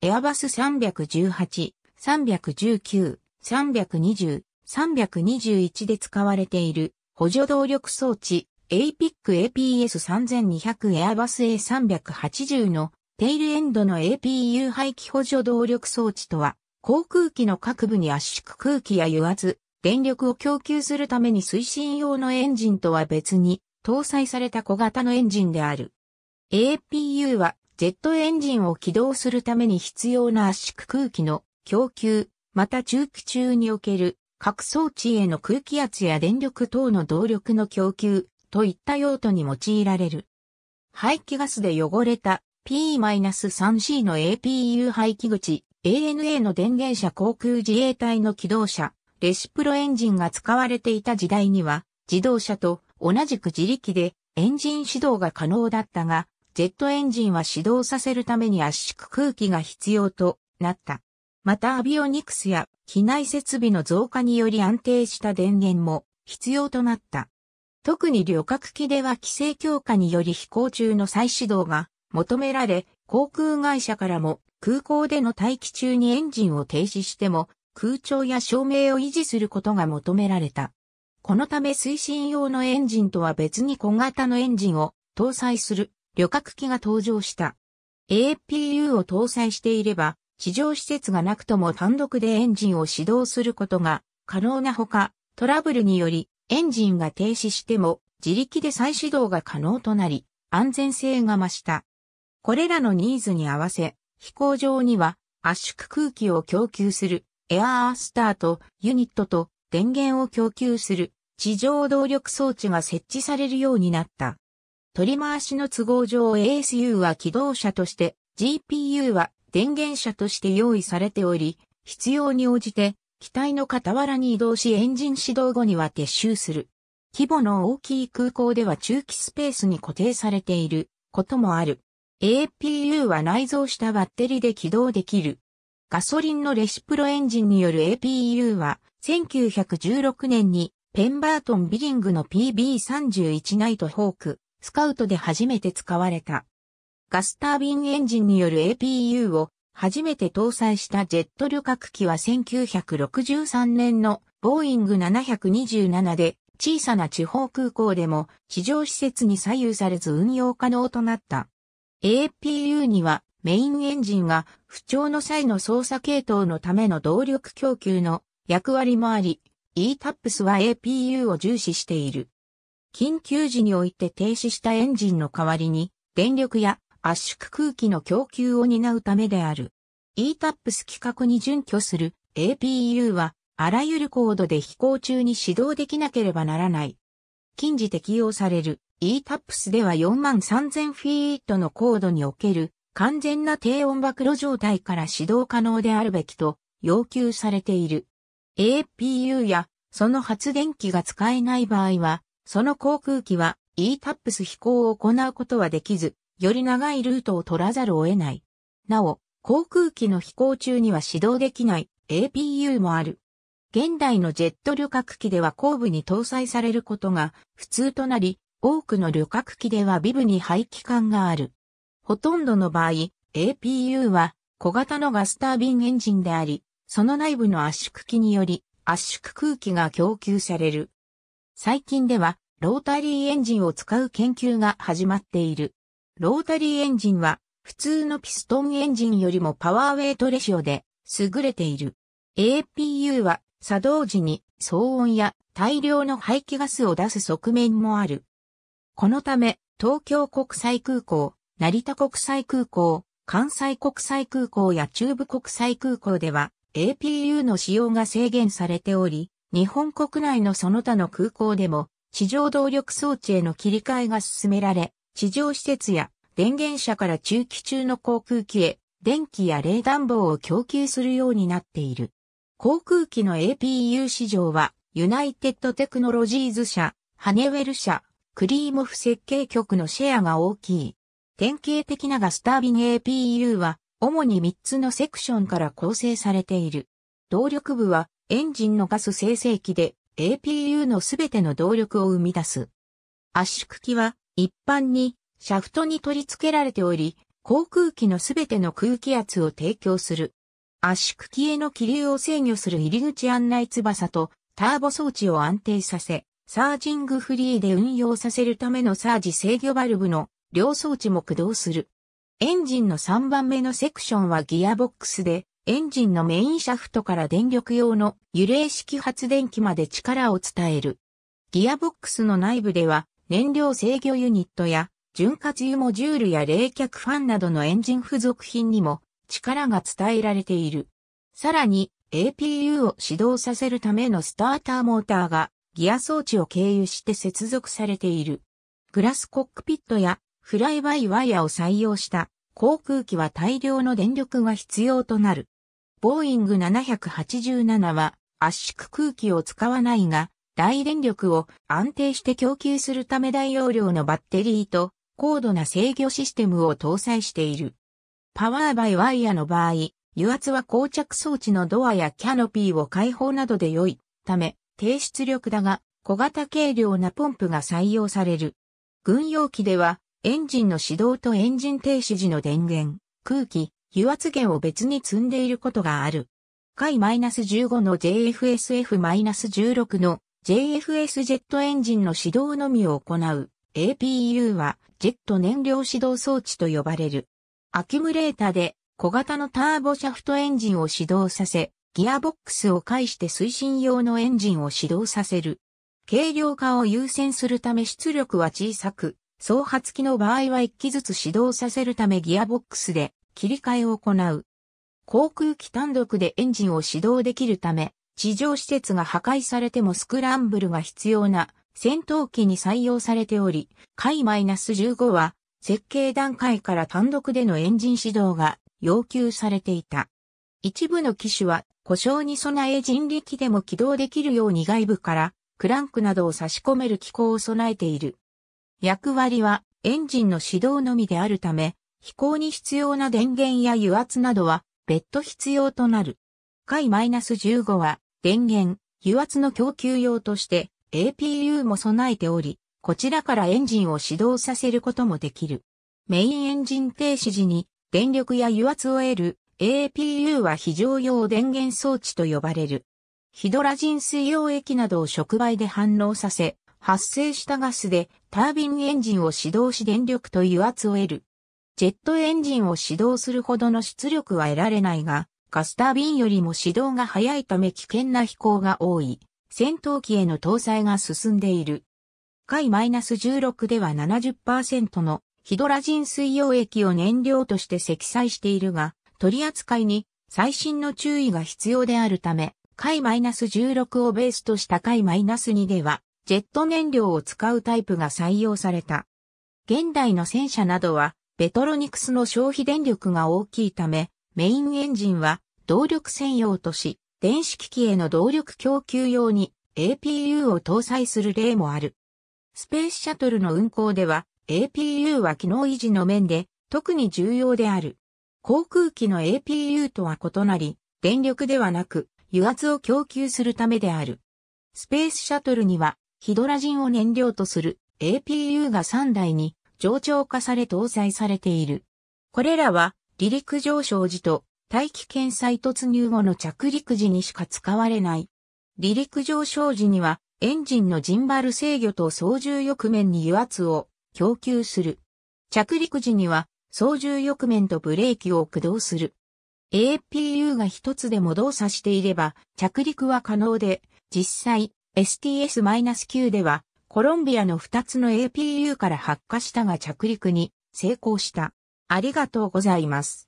エアバス318、319、320、321で使われている補助動力装置 APIC APS3200 エアバス A380 のテイルエンドの APU 排気補助動力装置とは航空機の各部に圧縮空気や油圧、電力を供給するために推進用のエンジンとは別に搭載された小型のエンジンである。APU はジェットエンジンを起動するために必要な圧縮空気の供給、また中期中における各装置への空気圧や電力等の動力の供給といった用途に用いられる。排気ガスで汚れた P-3C の APU 排気口 ANA の電源車航空自衛隊の機動車レシプロエンジンが使われていた時代には自動車と同じく自力でエンジン始動が可能だったがジェットエンジンは始動させるために圧縮空気が必要となった。またアビオニクスや機内設備の増加により安定した電源も必要となった。特に旅客機では規制強化により飛行中の再始動が求められ、航空会社からも空港での待機中にエンジンを停止しても空調や照明を維持することが求められた。このため推進用のエンジンとは別に小型のエンジンを搭載する旅客機が登場した。APU を搭載していれば、地上施設がなくとも単独でエンジンを始動することが可能なほか、トラブルによりエンジンが停止しても自力で再始動が可能となり、安全性が増した。これらのニーズに合わせ、飛行場には圧縮空気を供給するエアースタートユニットと電源を供給する地上動力装置が設置されるようになった。取り回しの都合上 ASU は起動車として、GPU は電源車として用意されており、必要に応じて、機体の傍らに移動しエンジン始動後には撤収する。規模の大きい空港では中期スペースに固定されていることもある。APU は内蔵したバッテリで起動できる。ガソリンのレシプロエンジンによる APU は1916年にペンバートンビリングの PB31 ナイトホークスカウトで初めて使われた。ガスタービンエンジンによる APU を初めて搭載したジェット旅客機は1963年のボーイング727で小さな地方空港でも地上施設に左右されず運用可能となった。APU にはメインエンジンが不調の際の操作系統のための動力供給の役割もあり、ETAPS は APU を重視している。緊急時において停止したエンジンの代わりに、電力や圧縮空気の供給を担うためである。ETAPS 規格に準拠する APU は、あらゆる高度で飛行中に始動できなければならない。近似適用される ETAPS では43000フィートの高度における完全な低温暴露状態から始動可能であるべきと要求されている。APU やその発電機が使えない場合はその航空機は ETAPS 飛行を行うことはできず、より長いルートを取らざるを得ない。なお、航空機の飛行中には指導できない APU もある。現代のジェット旅客機では後部に搭載されることが普通となり、多くの旅客機ではビブに排気管がある。ほとんどの場合、APU は小型のガスタービンエンジンであり、その内部の圧縮機により圧縮空気が供給される。最近では、ロータリーエンジンを使う研究が始まっている。ロータリーエンジンは、普通のピストンエンジンよりもパワーウェイトレシオで優れている。APU は作動時に騒音や大量の排気ガスを出す側面もある。このため、東京国際空港、成田国際空港、関西国際空港や中部国際空港では APU の使用が制限されており、日本国内のその他の空港でも、地上動力装置への切り替えが進められ、地上施設や電源車から中期中の航空機へ、電気や冷暖房を供給するようになっている。航空機の APU 市場は、ユナイテッドテクノロジーズ社、ハネウェル社、クリーモフ設計局のシェアが大きい。典型的なガスタービン APU は、主に3つのセクションから構成されている。動力部はエンジンのガス生成器で APU のすべての動力を生み出す。圧縮機は一般にシャフトに取り付けられており、航空機のすべての空気圧を提供する。圧縮機への気流を制御する入り口案内翼とターボ装置を安定させ、サージングフリーで運用させるためのサージ制御バルブの両装置も駆動する。エンジンの3番目のセクションはギアボックスで、エンジンのメインシャフトから電力用の揺れ式発電機まで力を伝える。ギアボックスの内部では燃料制御ユニットや潤滑油モジュールや冷却ファンなどのエンジン付属品にも力が伝えられている。さらに APU を始動させるためのスターターモーターがギア装置を経由して接続されている。グラスコックピットやフライバイワイヤを採用した航空機は大量の電力が必要となる。ボーイング787は圧縮空気を使わないが、大電力を安定して供給するため大容量のバッテリーと高度な制御システムを搭載している。パワーバイワイヤの場合、油圧は膠着装置のドアやキャノピーを開放などで良いため、低出力だが小型軽量なポンプが採用される。軍用機ではエンジンの始動とエンジン停止時の電源、空気、油圧源を別に積んでいることがある。回 -15 の JFSF-16 の JFS ジェットエンジンの始動のみを行う APU はジェット燃料始動装置と呼ばれる。アキュムレータで小型のターボシャフトエンジンを始動させ、ギアボックスを介して推進用のエンジンを始動させる。軽量化を優先するため出力は小さく、双発機の場合は1機ずつ始動させるためギアボックスで切り替えを行う。航空機単独でエンジンを始動できるため、地上施設が破壊されてもスクランブルが必要な戦闘機に採用されており、海 -15 は設計段階から単独でのエンジン指導が要求されていた。一部の機種は故障に備え人力でも起動できるように外部からクランクなどを差し込める機構を備えている。役割はエンジンの始動のみであるため、飛行に必要な電源や油圧などは別途必要となる。回 -15 は電源、油圧の供給用として APU も備えており、こちらからエンジンを始動させることもできる。メインエンジン停止時に電力や油圧を得る APU は非常用電源装置と呼ばれる。ヒドラジン水溶液などを触媒で反応させ、発生したガスでタービンエンジンを始動し電力と油圧を得るジェットエンジンを始動するほどの出力は得られないが、ガスタービンよりも始動が早いため危険な飛行が多い、戦闘機への搭載が進んでいる。回 -16 では70%のヒドラジン水溶液を燃料として積載しているが、取り扱いに最新の注意が必要であるため、回 -16 をベースとした回 -2 では、ジェット燃料を使うタイプが採用された。現代の戦車などは、ベトロニクスの消費電力が大きいため、メインエンジンは動力専用とし、電子機器への動力供給用に APU を搭載する例もある。スペースシャトルの運行では APU は機能維持の面で特に重要である。航空機の APU とは異なり、電力ではなく油圧を供給するためである。スペースシャトルにはヒドラジンを燃料とする APU が3台に冗長化され搭載されている。これらは離陸上昇時と大気圏再突入後の着陸時にしか使われない。離陸上昇時にはエンジンのジンバル制御と操縦翼面に油圧を供給する。着陸時には操縦翼面とブレーキを駆動する。APU が一つでも動作していれば着陸は可能で、実際 STS-9 ではコロンビアの2つの APU から発火したが着陸に成功した。ありがとうございます。